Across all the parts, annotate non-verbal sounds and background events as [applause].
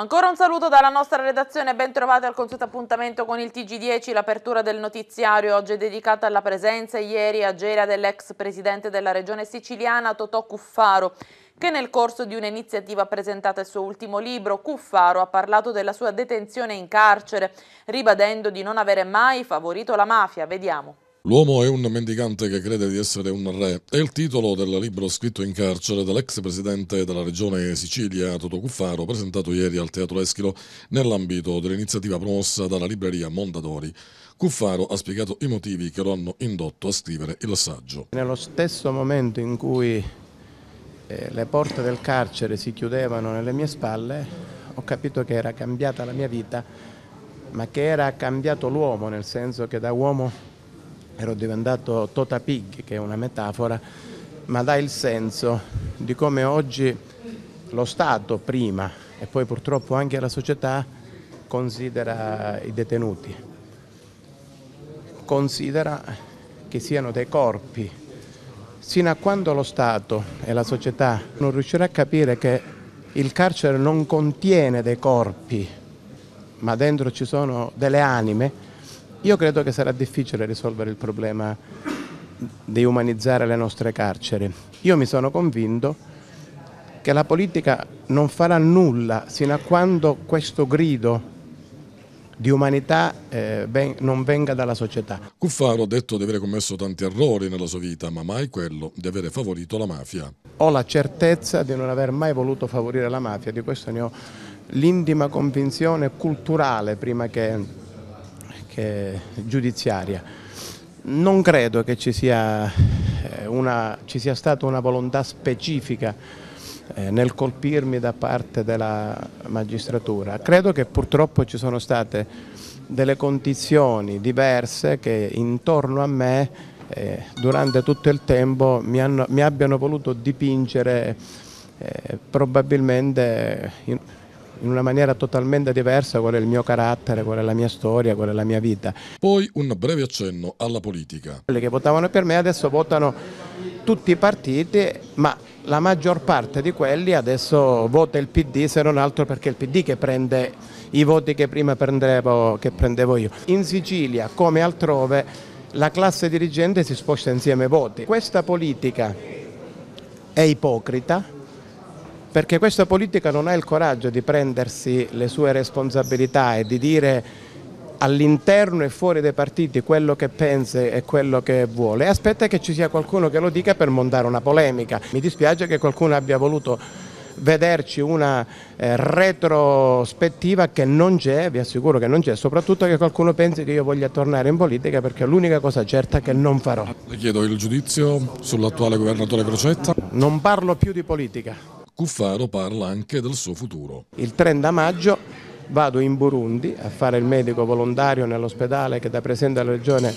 Ancora un saluto dalla nostra redazione, ben trovati al consueto appuntamento con il Tg10, l'apertura del notiziario oggi è dedicata alla presenza ieri a Gera dell'ex presidente della regione siciliana Totò Cuffaro che nel corso di un'iniziativa presentata il suo ultimo libro, Cuffaro ha parlato della sua detenzione in carcere, ribadendo di non avere mai favorito la mafia. Vediamo. L'uomo è un mendicante che crede di essere un re è il titolo del libro scritto in carcere dall'ex presidente della regione Sicilia Toto Cuffaro presentato ieri al Teatro Eschilo nell'ambito dell'iniziativa promossa dalla libreria Mondadori. Cuffaro ha spiegato i motivi che lo hanno indotto a scrivere il saggio. Nello stesso momento in cui eh, le porte del carcere si chiudevano nelle mie spalle ho capito che era cambiata la mia vita ma che era cambiato l'uomo nel senso che da uomo ero diventato Tota Pig, che è una metafora, ma dà il senso di come oggi lo Stato prima e poi purtroppo anche la società considera i detenuti, considera che siano dei corpi, sino a quando lo Stato e la società non riuscirà a capire che il carcere non contiene dei corpi, ma dentro ci sono delle anime, io credo che sarà difficile risolvere il problema di umanizzare le nostre carceri. Io mi sono convinto che la politica non farà nulla sino a quando questo grido di umanità eh, ben, non venga dalla società. Cuffaro ha detto di aver commesso tanti errori nella sua vita, ma mai quello di avere favorito la mafia. Ho la certezza di non aver mai voluto favorire la mafia, di questo ne ho l'intima convinzione culturale prima che eh, giudiziaria. Non credo che ci sia, eh, una, ci sia stata una volontà specifica eh, nel colpirmi da parte della magistratura. Credo che purtroppo ci sono state delle condizioni diverse che intorno a me durante tutto il tempo mi, hanno, mi abbiano voluto dipingere probabilmente in, in una maniera totalmente diversa qual è il mio carattere, qual è la mia storia, qual è la mia vita. Poi un breve accenno alla politica. Quelli che votavano per me adesso votano tutti i partiti, ma la maggior parte di quelli adesso vota il PD se non altro perché è il PD che prende i voti che prima prendevo, che prendevo io. In Sicilia, come altrove, la classe dirigente si sposta insieme ai voti. Questa politica è ipocrita perché questa politica non ha il coraggio di prendersi le sue responsabilità e di dire all'interno e fuori dei partiti quello che pensa e quello che vuole e aspetta che ci sia qualcuno che lo dica per montare una polemica. Mi dispiace che qualcuno abbia voluto vederci una eh, retrospettiva che non c'è, vi assicuro che non c'è, soprattutto che qualcuno pensi che io voglia tornare in politica perché è l'unica cosa certa che non farò. Le chiedo il giudizio sull'attuale governatore Crocetta. Non parlo più di politica. Cuffaro parla anche del suo futuro. Il 30 maggio vado in Burundi a fare il medico volontario nell'ospedale che da Presidente della Regione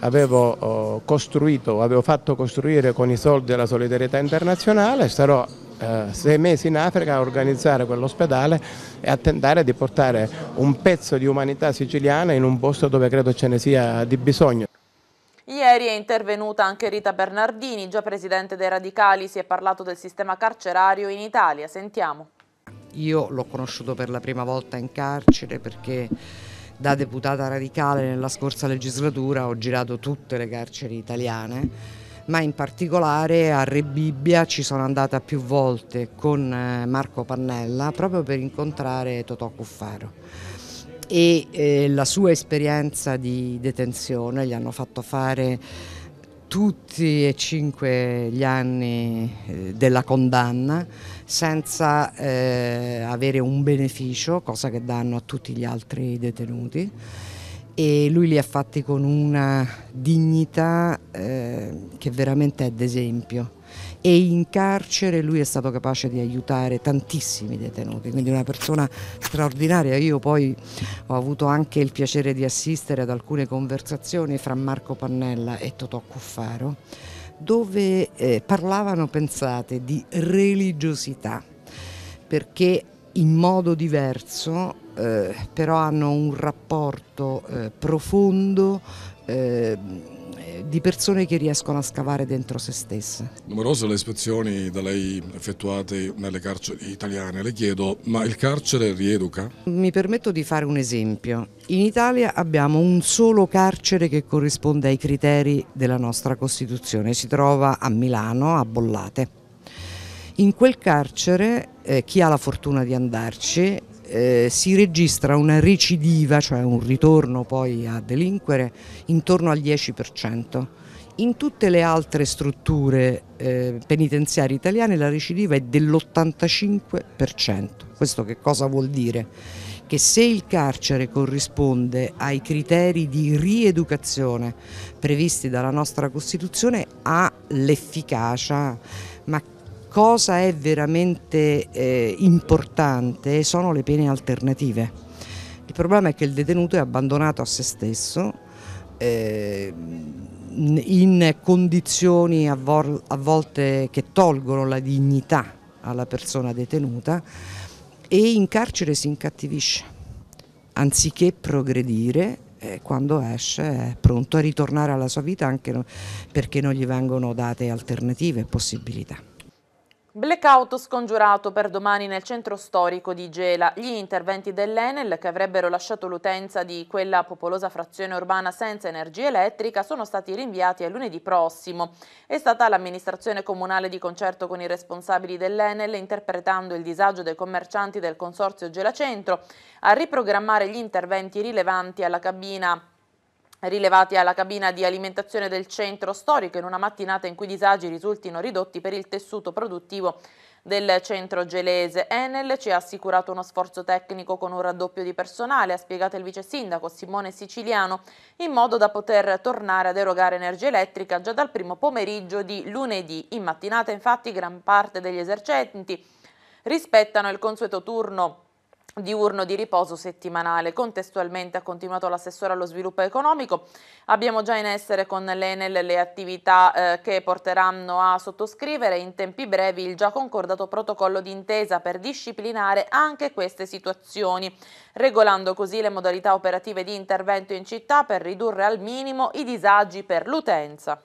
avevo oh, costruito, avevo fatto costruire con i soldi della solidarietà internazionale, sarò eh, sei mesi in Africa a organizzare quell'ospedale e a tentare di portare un pezzo di umanità siciliana in un posto dove credo ce ne sia di bisogno. Ieri è intervenuta anche Rita Bernardini, già presidente dei Radicali, si è parlato del sistema carcerario in Italia, sentiamo. Io l'ho conosciuto per la prima volta in carcere perché da deputata radicale nella scorsa legislatura ho girato tutte le carceri italiane ma in particolare a Re Bibbia ci sono andata più volte con eh, Marco Pannella proprio per incontrare Totò Cuffaro e eh, la sua esperienza di detenzione gli hanno fatto fare tutti e cinque gli anni eh, della condanna senza eh, avere un beneficio, cosa che danno a tutti gli altri detenuti e lui li ha fatti con una dignità eh, che veramente è d'esempio e in carcere lui è stato capace di aiutare tantissimi detenuti, quindi una persona straordinaria. Io poi ho avuto anche il piacere di assistere ad alcune conversazioni fra Marco Pannella e Totò Cuffaro dove eh, parlavano, pensate, di religiosità, perché in modo diverso eh, però hanno un rapporto eh, profondo ehm, di persone che riescono a scavare dentro se stesse. Numerose le ispezioni da lei effettuate nelle carceri italiane, le chiedo, ma il carcere rieduca? Mi permetto di fare un esempio. In Italia abbiamo un solo carcere che corrisponde ai criteri della nostra Costituzione, si trova a Milano, a Bollate. In quel carcere eh, chi ha la fortuna di andarci eh, si registra una recidiva, cioè un ritorno poi a delinquere, intorno al 10%. In tutte le altre strutture eh, penitenziarie italiane la recidiva è dell'85%. Questo che cosa vuol dire? Che se il carcere corrisponde ai criteri di rieducazione previsti dalla nostra Costituzione ha l'efficacia, ma cosa è veramente eh, importante sono le pene alternative. Il problema è che il detenuto è abbandonato a se stesso, eh, in condizioni a, vol a volte che tolgono la dignità alla persona detenuta e in carcere si incattivisce, anziché progredire eh, quando esce è pronto a ritornare alla sua vita anche perché non gli vengono date alternative e possibilità. Blackout scongiurato per domani nel centro storico di Gela. Gli interventi dell'Enel che avrebbero lasciato l'utenza di quella popolosa frazione urbana senza energia elettrica sono stati rinviati a lunedì prossimo. È stata l'amministrazione comunale di concerto con i responsabili dell'Enel, interpretando il disagio dei commercianti del consorzio Gela Centro, a riprogrammare gli interventi rilevanti alla cabina rilevati alla cabina di alimentazione del centro storico in una mattinata in cui i disagi risultino ridotti per il tessuto produttivo del centro gelese. Enel ci ha assicurato uno sforzo tecnico con un raddoppio di personale, ha spiegato il vice sindaco Simone Siciliano, in modo da poter tornare ad erogare energia elettrica già dal primo pomeriggio di lunedì. In mattinata infatti gran parte degli esercenti rispettano il consueto turno diurno di riposo settimanale. Contestualmente ha continuato l'assessore allo sviluppo economico. Abbiamo già in essere con l'Enel le attività eh, che porteranno a sottoscrivere in tempi brevi il già concordato protocollo d'intesa per disciplinare anche queste situazioni, regolando così le modalità operative di intervento in città per ridurre al minimo i disagi per l'utenza.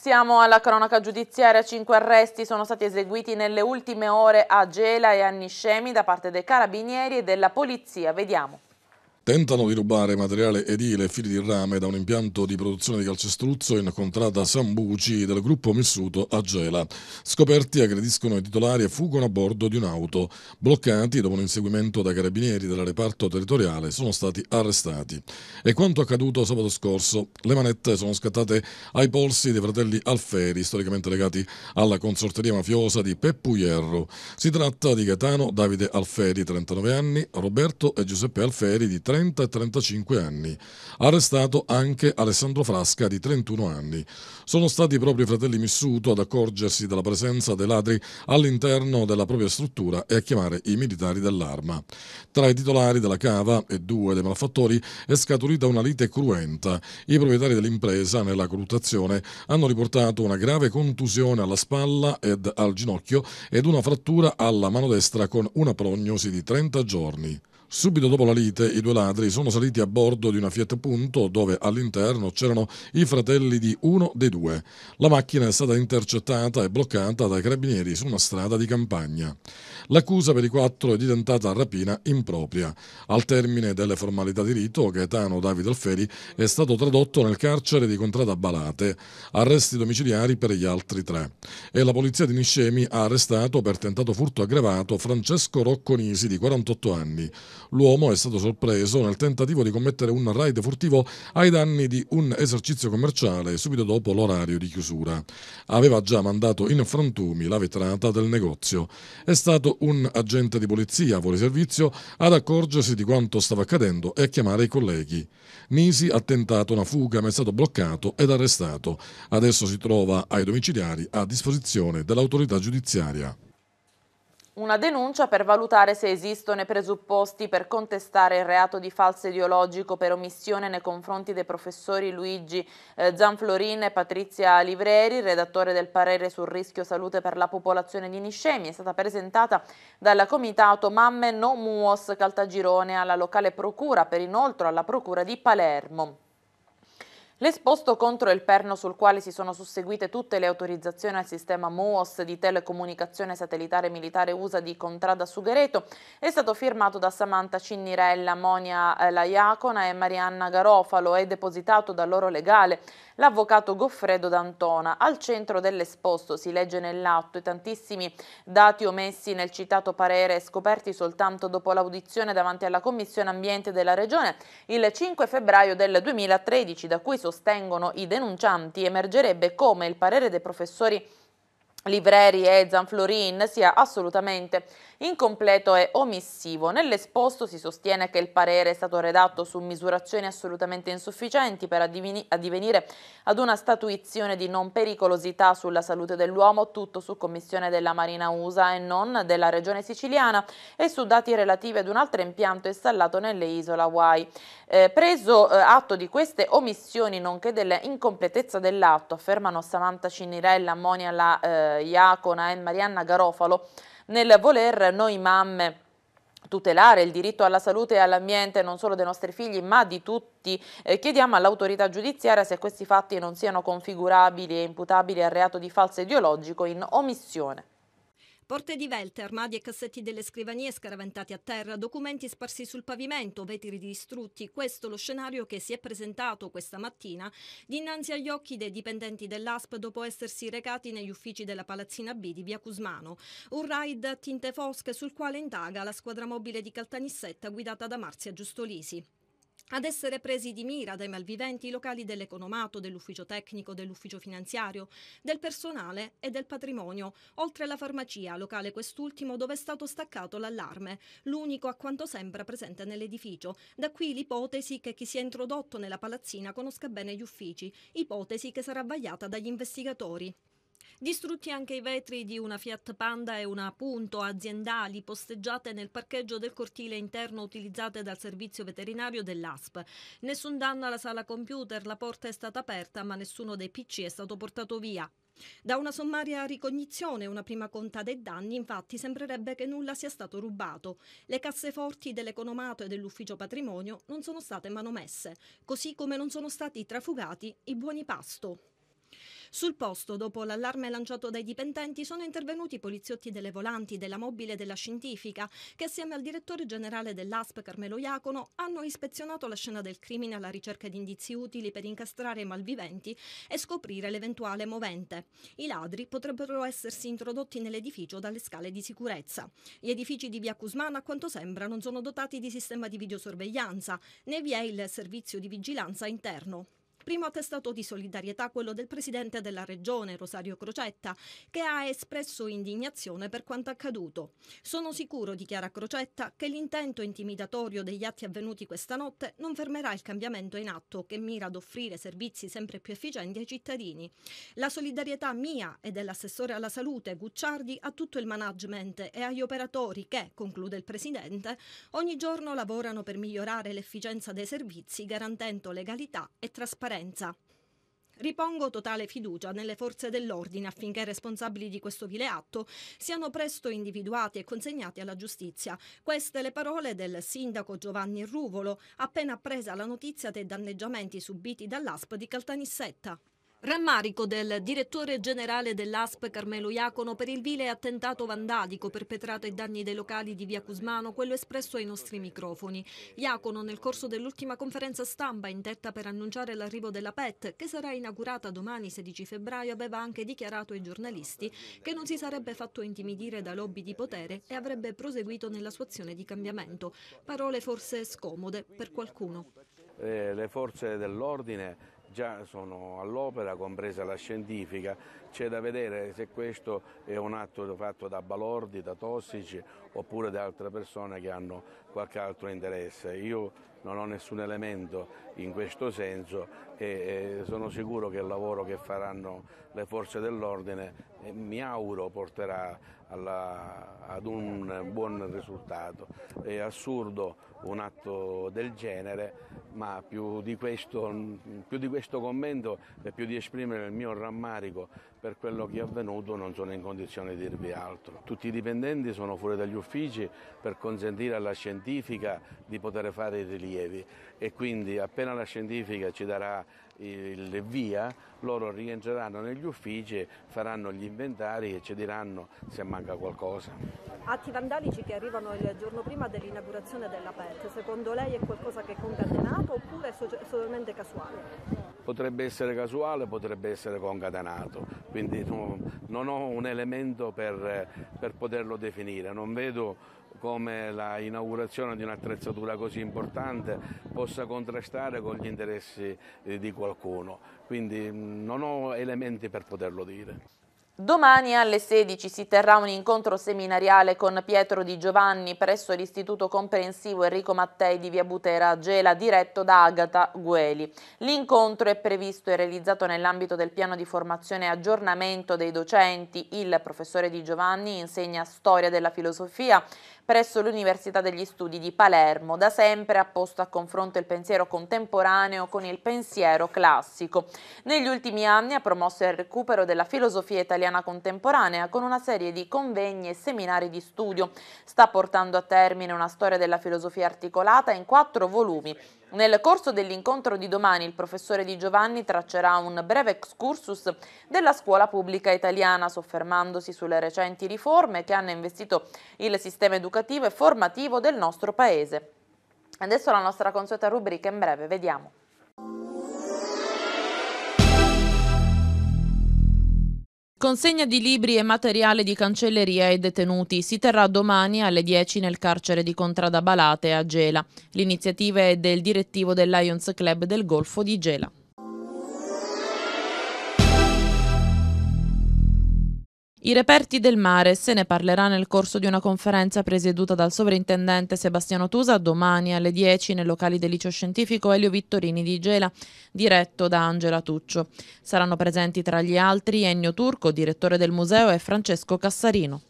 Siamo alla cronaca giudiziaria, cinque arresti sono stati eseguiti nelle ultime ore a Gela e a Niscemi da parte dei carabinieri e della polizia. Vediamo. Tentano di rubare materiale edile e fili di rame da un impianto di produzione di calcestruzzo in contrada Sambuci del gruppo Missuto a Gela. Scoperti aggrediscono i titolari e fuggono a bordo di un'auto. Bloccati dopo un inseguimento dai carabinieri del reparto territoriale sono stati arrestati. E quanto accaduto sabato scorso, le manette sono scattate ai polsi dei fratelli Alferi, storicamente legati alla consorteria mafiosa di Peppuierro. Si tratta di Gaetano Davide Alferi, 39 anni, Roberto e Giuseppe Alferi di 30 30 e 35 anni. Arrestato anche Alessandro Frasca di 31 anni. Sono stati i propri fratelli Missuto ad accorgersi della presenza dei ladri all'interno della propria struttura e a chiamare i militari dell'arma. Tra i titolari della cava e due dei malfattori è scaturita una lite cruenta. I proprietari dell'impresa, nella colluttazione, hanno riportato una grave contusione alla spalla ed al ginocchio ed una frattura alla mano destra con una prognosi di 30 giorni. Subito dopo la lite, i due ladri sono saliti a bordo di una Fiat Punto dove all'interno c'erano i fratelli di uno dei due. La macchina è stata intercettata e bloccata dai carabinieri su una strada di campagna. L'accusa per i quattro è diventata rapina impropria. Al termine delle formalità di rito, Gaetano Davide Alferi è stato tradotto nel carcere di Contrada Balate, arresti domiciliari per gli altri tre. E la polizia di Niscemi ha arrestato per tentato furto aggravato Francesco Rocconisi di 48 anni. L'uomo è stato sorpreso nel tentativo di commettere un raid furtivo ai danni di un esercizio commerciale subito dopo l'orario di chiusura. Aveva già mandato in frantumi la vetrata del negozio. È stato un agente di polizia fuori servizio ad accorgersi di quanto stava accadendo e a chiamare i colleghi. Nisi ha tentato una fuga ma è stato bloccato ed arrestato. Adesso si trova ai domiciliari a disposizione dell'autorità giudiziaria una denuncia per valutare se esistono i presupposti per contestare il reato di falso ideologico per omissione nei confronti dei professori Luigi Gianflorin eh, e Patrizia Livreri, redattore del parere sul rischio salute per la popolazione di Niscemi, è stata presentata dal comitato Mamme No Muos Caltagirone alla locale procura per inoltre alla procura di Palermo. L'esposto contro il perno sul quale si sono susseguite tutte le autorizzazioni al sistema MOOS di telecomunicazione satellitare militare USA di Contrada Sughereto è stato firmato da Samantha Cinnirella, Monia eh, Laiacona e Marianna Garofalo e depositato dal loro legale, l'avvocato Goffredo D'Antona. Al centro dell'esposto si legge nell'atto i tantissimi dati omessi nel citato parere scoperti soltanto dopo l'audizione davanti alla Commissione Ambiente della Regione il 5 febbraio del 2013, da cui sono sostengono i denuncianti emergerebbe come il parere dei professori Livreri e eh, Zanflorin sia assolutamente incompleto e omissivo. Nell'esposto si sostiene che il parere è stato redatto su misurazioni assolutamente insufficienti per addivenire ad una statuizione di non pericolosità sulla salute dell'uomo, tutto su commissione della Marina USA e non della regione siciliana e su dati relativi ad un altro impianto installato nelle isole Hawaii. Eh, preso eh, atto di queste omissioni nonché dell'incompletezza dell'atto, affermano Samantha Cinirella, Monia La eh, eh, Iacona e Marianna Garofalo nel voler noi mamme tutelare il diritto alla salute e all'ambiente non solo dei nostri figli ma di tutti. Eh, chiediamo all'autorità giudiziaria se questi fatti non siano configurabili e imputabili al reato di falso ideologico in omissione. Porte divelte, armadi e cassetti delle scrivanie scaraventati a terra, documenti sparsi sul pavimento, vetri distrutti, questo lo scenario che si è presentato questa mattina dinanzi agli occhi dei dipendenti dell'ASP dopo essersi recati negli uffici della Palazzina B di via Cusmano. Un raid a tinte fosche sul quale indaga la squadra mobile di Caltanissetta guidata da Marzia Giustolisi ad essere presi di mira dai malviventi i locali dell'economato, dell'ufficio tecnico, dell'ufficio finanziario, del personale e del patrimonio, oltre alla farmacia, locale quest'ultimo dove è stato staccato l'allarme, l'unico a quanto sembra presente nell'edificio. Da qui l'ipotesi che chi si è introdotto nella palazzina conosca bene gli uffici, ipotesi che sarà vagliata dagli investigatori. Distrutti anche i vetri di una Fiat Panda e una Punto aziendali posteggiate nel parcheggio del cortile interno utilizzate dal servizio veterinario dell'ASP. Nessun danno alla sala computer, la porta è stata aperta ma nessuno dei PC è stato portato via. Da una sommaria ricognizione una prima conta dei danni, infatti, sembrerebbe che nulla sia stato rubato. Le casseforti dell'economato e dell'ufficio patrimonio non sono state manomesse, così come non sono stati trafugati i buoni pasto. Sul posto, dopo l'allarme lanciato dai dipendenti, sono intervenuti i poliziotti delle volanti, della mobile e della scientifica, che assieme al direttore generale dell'ASP Carmelo Iacono hanno ispezionato la scena del crimine alla ricerca di indizi utili per incastrare i malviventi e scoprire l'eventuale movente. I ladri potrebbero essersi introdotti nell'edificio dalle scale di sicurezza. Gli edifici di via Cusmana, a quanto sembra, non sono dotati di sistema di videosorveglianza, né vi è il servizio di vigilanza interno primo attestato di solidarietà quello del presidente della regione, Rosario Crocetta, che ha espresso indignazione per quanto accaduto. Sono sicuro, dichiara Crocetta, che l'intento intimidatorio degli atti avvenuti questa notte non fermerà il cambiamento in atto che mira ad offrire servizi sempre più efficienti ai cittadini. La solidarietà mia e dell'assessore alla salute Gucciardi a tutto il management e agli operatori che, conclude il presidente, ogni giorno lavorano per migliorare l'efficienza dei servizi garantendo legalità e trasparenza violenza. Ripongo totale fiducia nelle forze dell'ordine affinché i responsabili di questo vile atto siano presto individuati e consegnati alla giustizia. Queste le parole del sindaco Giovanni Ruvolo, appena appresa la notizia dei danneggiamenti subiti dall'ASP di Caltanissetta. Rammarico del direttore generale dell'ASP Carmelo Iacono per il vile attentato vandalico perpetrato ai danni dei locali di Via Cusmano, quello espresso ai nostri microfoni. Iacono nel corso dell'ultima conferenza stampa in tetta per annunciare l'arrivo della PET, che sarà inaugurata domani 16 febbraio, aveva anche dichiarato ai giornalisti che non si sarebbe fatto intimidire da lobby di potere e avrebbe proseguito nella sua azione di cambiamento. Parole forse scomode per qualcuno. Eh, le forze dell'ordine già sono all'opera, compresa la scientifica, c'è da vedere se questo è un atto fatto da balordi, da tossici oppure da altre persone che hanno qualche altro interesse. Io non ho nessun elemento in questo senso e sono sicuro che il lavoro che faranno le forze dell'ordine eh, mi auguro porterà alla, ad un buon risultato. È assurdo un atto del genere, ma più di questo, più di questo commento e più di esprimere il mio rammarico per quello che è avvenuto non sono in condizione di dirvi altro. Tutti i dipendenti sono fuori dagli uffici per consentire alla scientifica di poter fare i rilievi e quindi appena la scientifica ci darà il via, loro rientreranno negli uffici, faranno gli inventari e ci diranno se manca qualcosa. Atti vandalici che arrivano il giorno prima dell'inaugurazione della PET, secondo lei è qualcosa che è concatenato oppure è solamente casuale? potrebbe essere casuale, potrebbe essere concatenato, quindi non ho un elemento per, per poterlo definire, non vedo come l'inaugurazione di un'attrezzatura così importante possa contrastare con gli interessi eh, di qualcuno, quindi mm, non ho elementi per poterlo dire. Domani alle 16 si terrà un incontro seminariale con Pietro Di Giovanni presso l'Istituto Comprensivo Enrico Mattei di Via Butera a Gela, diretto da Agata Gueli. L'incontro è previsto e realizzato nell'ambito del piano di formazione e aggiornamento dei docenti. Il professore Di Giovanni insegna storia della filosofia presso l'Università degli Studi di Palermo, da sempre ha posto a confronto il pensiero contemporaneo con il pensiero classico. Negli ultimi anni ha promosso il recupero della filosofia italiana italiana contemporanea con una serie di convegni e seminari di studio. Sta portando a termine una storia della filosofia articolata in quattro volumi. Nel corso dell'incontro di domani il professore Di Giovanni traccerà un breve excursus della scuola pubblica italiana, soffermandosi sulle recenti riforme che hanno investito il sistema educativo e formativo del nostro Paese. Adesso la nostra consueta rubrica in breve, vediamo. Consegna di libri e materiale di cancelleria ai detenuti si terrà domani alle 10 nel carcere di Contrada Balate a Gela. L'iniziativa è del direttivo del Lions Club del Golfo di Gela. I reperti del mare se ne parlerà nel corso di una conferenza presieduta dal sovrintendente Sebastiano Tusa domani alle 10 nei locali del liceo scientifico Elio Vittorini di Gela, diretto da Angela Tuccio. Saranno presenti tra gli altri Ennio Turco, direttore del museo, e Francesco Cassarino.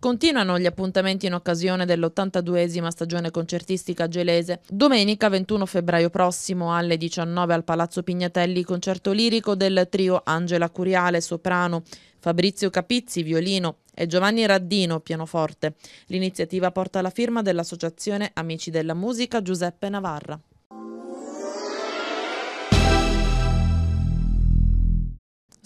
Continuano gli appuntamenti in occasione dell'82esima stagione concertistica gelese. Domenica 21 febbraio prossimo alle 19 al Palazzo Pignatelli concerto lirico del trio Angela Curiale, soprano, Fabrizio Capizzi, violino e Giovanni Raddino, pianoforte. L'iniziativa porta la firma dell'Associazione Amici della Musica Giuseppe Navarra.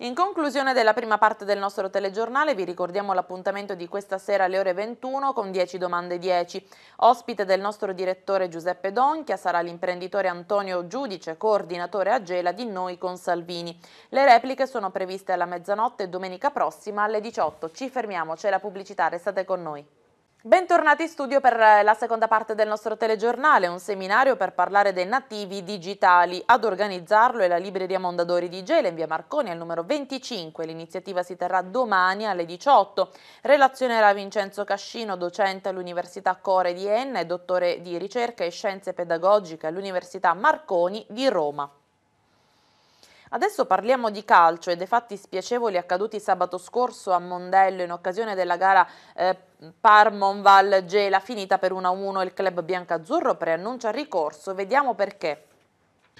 In conclusione della prima parte del nostro telegiornale vi ricordiamo l'appuntamento di questa sera alle ore 21 con 10 domande 10. Ospite del nostro direttore Giuseppe Donchia sarà l'imprenditore Antonio Giudice, coordinatore a Gela di Noi con Salvini. Le repliche sono previste alla mezzanotte domenica prossima alle 18. Ci fermiamo, c'è la pubblicità, restate con noi. Bentornati in studio per eh, la seconda parte del nostro telegiornale, un seminario per parlare dei nativi digitali. Ad organizzarlo è la Libreria Mondadori di Gela in via Marconi al numero 25. L'iniziativa si terrà domani alle 18. Relazionerà Vincenzo Cascino, docente all'Università Core di Enna e dottore di ricerca e scienze pedagogiche all'Università Marconi di Roma. Adesso parliamo di calcio e dei fatti spiacevoli accaduti sabato scorso a Mondello in occasione della gara eh, val gela finita per 1-1. Il club biancazzurro preannuncia ricorso, vediamo perché.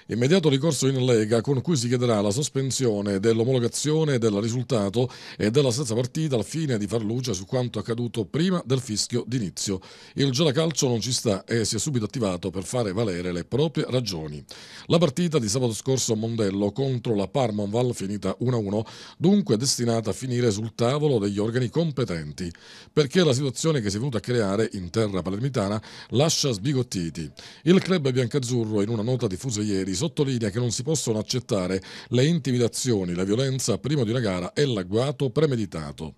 Immediato ricorso in Lega con cui si chiederà la sospensione dell'omologazione del risultato e della stessa partita al fine di far luce su quanto accaduto prima del fischio d'inizio. Il calcio non ci sta e si è subito attivato per fare valere le proprie ragioni. La partita di sabato scorso a Mondello contro la Parmonval finita 1-1 dunque destinata a finire sul tavolo degli organi competenti perché la situazione che si è venuta a creare in terra palermitana lascia sbigottiti. Il club biancazzurro in una nota diffusa ieri Ferreri sottolinea che non si possono accettare le intimidazioni, la violenza prima di una gara e l'agguato premeditato.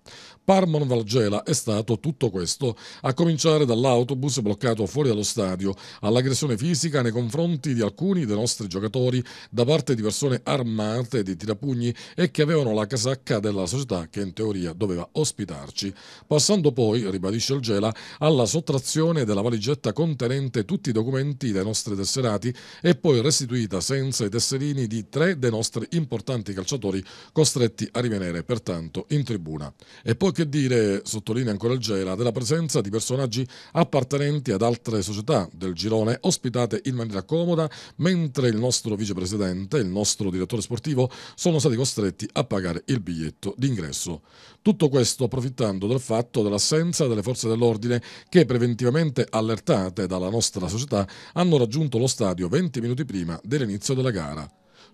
Parmon Valgela è stato tutto questo, a cominciare dall'autobus bloccato fuori dallo stadio, all'aggressione fisica nei confronti di alcuni dei nostri giocatori da parte di persone armate di tirapugni e che avevano la casacca della società che in teoria doveva ospitarci, passando poi, ribadisce il Gela, alla sottrazione della valigetta contenente tutti i documenti dei nostri tesserati e poi restituita senza i tesserini di tre dei nostri importanti calciatori costretti a rimanere pertanto in tribuna. E poi che dire, sottolinea ancora il Gela, della presenza di personaggi appartenenti ad altre società del girone ospitate in maniera comoda, mentre il nostro vicepresidente e il nostro direttore sportivo sono stati costretti a pagare il biglietto d'ingresso. Tutto questo approfittando del fatto dell'assenza delle forze dell'ordine che preventivamente allertate dalla nostra società hanno raggiunto lo stadio 20 minuti prima dell'inizio della gara.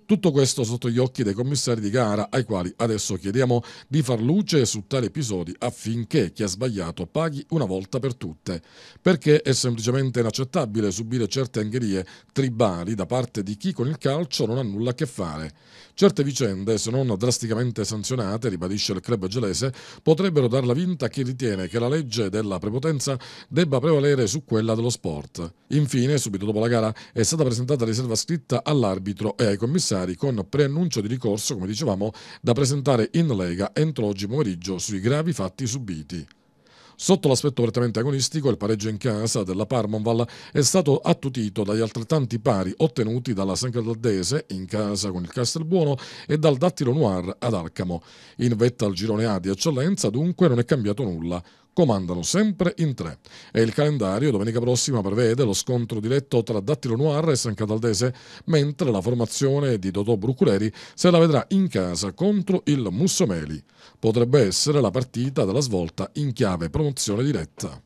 Tutto questo sotto gli occhi dei commissari di gara, ai quali adesso chiediamo di far luce su tali episodi affinché chi ha sbagliato paghi una volta per tutte, perché è semplicemente inaccettabile subire certe angherie tribali da parte di chi con il calcio non ha nulla a che fare. Certe vicende, se non drasticamente sanzionate, ribadisce il club gelese, potrebbero darla vinta a chi ritiene che la legge della prepotenza debba prevalere su quella dello sport. Infine, subito dopo la gara, è stata presentata riserva scritta all'arbitro e ai commissari necessari con preannuncio di ricorso, come dicevamo, da presentare in Lega entro oggi pomeriggio sui gravi fatti subiti. Sotto l'aspetto prettamente agonistico, il pareggio in casa della Parmonval è stato attutito dagli altrettanti pari ottenuti dalla San Caldese in casa con il Castelbuono e dal Dattilo Noir ad Alcamo. In vetta al girone A di eccellenza, dunque, non è cambiato nulla comandano sempre in tre. E il calendario domenica prossima prevede lo scontro diretto tra Dattilo Noir e San Cataldese, mentre la formazione di Dodò Bruculeri se la vedrà in casa contro il Mussomeli. Potrebbe essere la partita della svolta in chiave promozione diretta.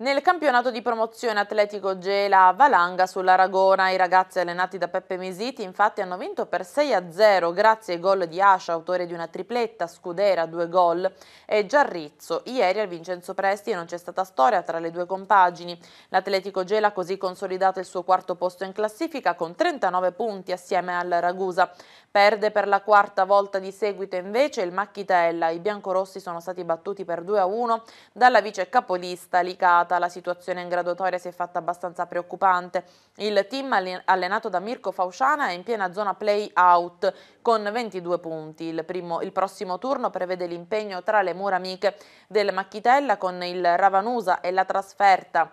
Nel campionato di promozione Atletico Gela valanga sull'Aragona, i ragazzi allenati da Peppe Mesiti infatti hanno vinto per 6-0 grazie ai gol di Ascia, autore di una tripletta, Scudera, due gol e Giarrizzo. Ieri al Vincenzo Presti non c'è stata storia tra le due compagini. L'Atletico Gela ha così consolidato il suo quarto posto in classifica con 39 punti assieme al Ragusa, Perde per la quarta volta di seguito invece il Macchitella. I biancorossi sono stati battuti per 2-1 dalla vice capolista Licata. La situazione in graduatoria si è fatta abbastanza preoccupante. Il team allenato da Mirko Fausciana è in piena zona play-out con 22 punti. Il, primo, il prossimo turno prevede l'impegno tra le mura amiche del Macchitella con il Ravanusa e la trasferta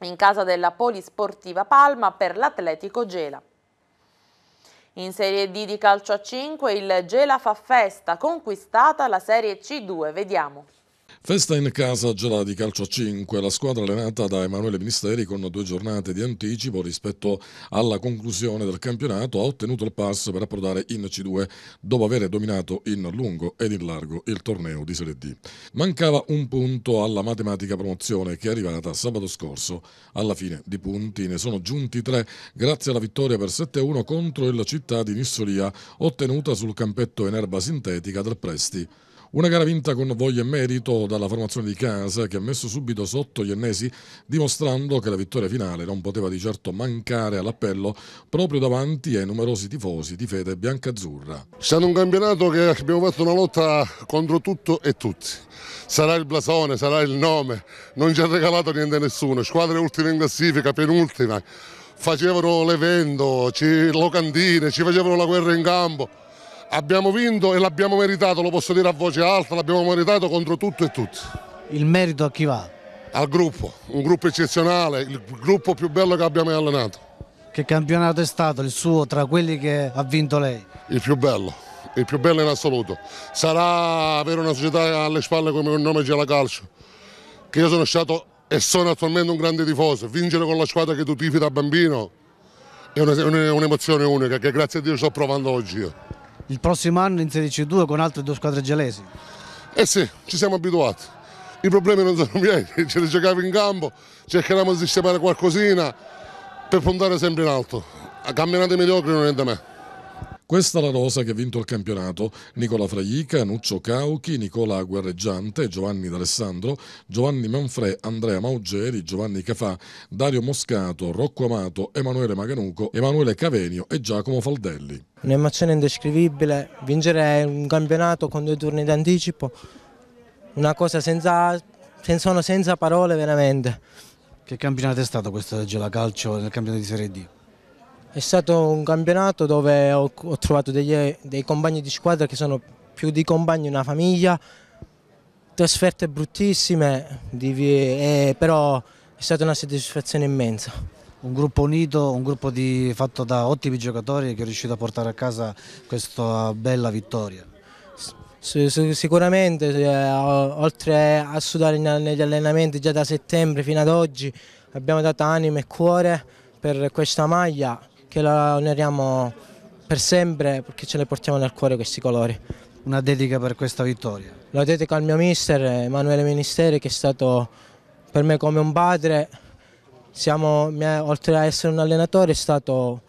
in casa della Polisportiva Palma per l'Atletico Gela. In Serie D di calcio a 5 il Gela fa festa, conquistata la Serie C2, vediamo. Festa in casa Gelà di calcio a 5, la squadra allenata da Emanuele Ministeri con due giornate di anticipo rispetto alla conclusione del campionato ha ottenuto il passo per approdare in C2 dopo aver dominato in lungo ed in largo il torneo di Serie D. Mancava un punto alla matematica promozione che è arrivata sabato scorso. Alla fine di punti ne sono giunti tre grazie alla vittoria per 7-1 contro il città di Nissolia ottenuta sul campetto in erba sintetica del Presti. Una gara vinta con voglia e merito dalla formazione di casa che ha messo subito sotto gli ennesi dimostrando che la vittoria finale non poteva di certo mancare all'appello proprio davanti ai numerosi tifosi di fede biancazzurra. Siamo un campionato che abbiamo fatto una lotta contro tutto e tutti. Sarà il blasone, sarà il nome, non ci ha regalato niente a nessuno, squadre ultime in classifica, penultima, facevano l'evento, locandine, ci facevano la guerra in campo abbiamo vinto e l'abbiamo meritato, lo posso dire a voce alta, l'abbiamo meritato contro tutto e tutti. Il merito a chi va? Al gruppo, un gruppo eccezionale, il gruppo più bello che abbiamo allenato. Che campionato è stato il suo tra quelli che ha vinto lei? Il più bello, il più bello in assoluto. Sarà avere una società alle spalle come il nome Gela Calcio, che io sono stato e sono attualmente un grande tifoso. Vincere con la squadra che tu tifi da bambino è un'emozione unica che grazie a Dio sto provando oggi io il prossimo anno in 16-2 con altre due squadre gelesi. Eh sì, ci siamo abituati. I problemi non sono [laughs] miei, ce li giocavo in campo, cercavamo di sistemare qualcosina per puntare sempre in alto. A campionati mediocri non è da me. Questa è la rosa che ha vinto il campionato. Nicola Frajica, Nuccio Cauchi, Nicola Guerreggiante, Giovanni D'Alessandro, Giovanni Manfre, Andrea Maugeri, Giovanni Cafà, Dario Moscato, Rocco Amato, Emanuele Maganuco, Emanuele Cavenio e Giacomo Faldelli. Un'emozione indescrivibile, vincere un campionato con due turni d'anticipo, una cosa senza, sono senza parole veramente. Che campionato è stato questo Gela Calcio nel campionato di Serie D? È stato un campionato dove ho, ho trovato degli, dei compagni di squadra che sono più di compagni una famiglia, trasferte bruttissime, eh, però è stata una soddisfazione immensa. Un gruppo unito, un gruppo di, fatto da ottimi giocatori che è riuscito a portare a casa questa bella vittoria. Sicuramente, eh, oltre a sudare negli allenamenti già da settembre fino ad oggi, abbiamo dato anima e cuore per questa maglia che la onoriamo per sempre perché ce le portiamo nel cuore questi colori. Una dedica per questa vittoria? La dedico al mio mister Emanuele Ministeri che è stato per me come un padre, Siamo, oltre a essere un allenatore è stato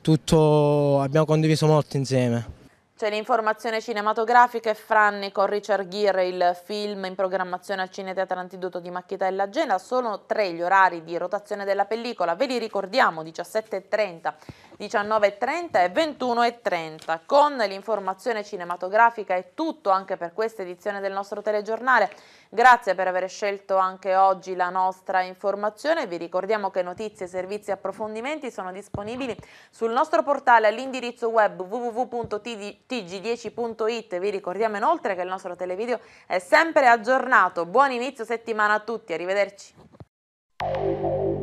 tutto, abbiamo condiviso molto insieme. C'è l'informazione cinematografica e Franni con Richard Gere, il film in programmazione al Cineteatro Antidoto di Macchietta e l'Agenda. Sono tre gli orari di rotazione della pellicola, ve li ricordiamo, 17.30, 19.30 e 21.30. Con l'informazione cinematografica è tutto anche per questa edizione del nostro telegiornale. Grazie per aver scelto anche oggi la nostra informazione. Vi ricordiamo che notizie, servizi e approfondimenti sono disponibili sul nostro portale all'indirizzo web www.tg10.it. Vi ricordiamo inoltre che il nostro televideo è sempre aggiornato. Buon inizio settimana a tutti, arrivederci.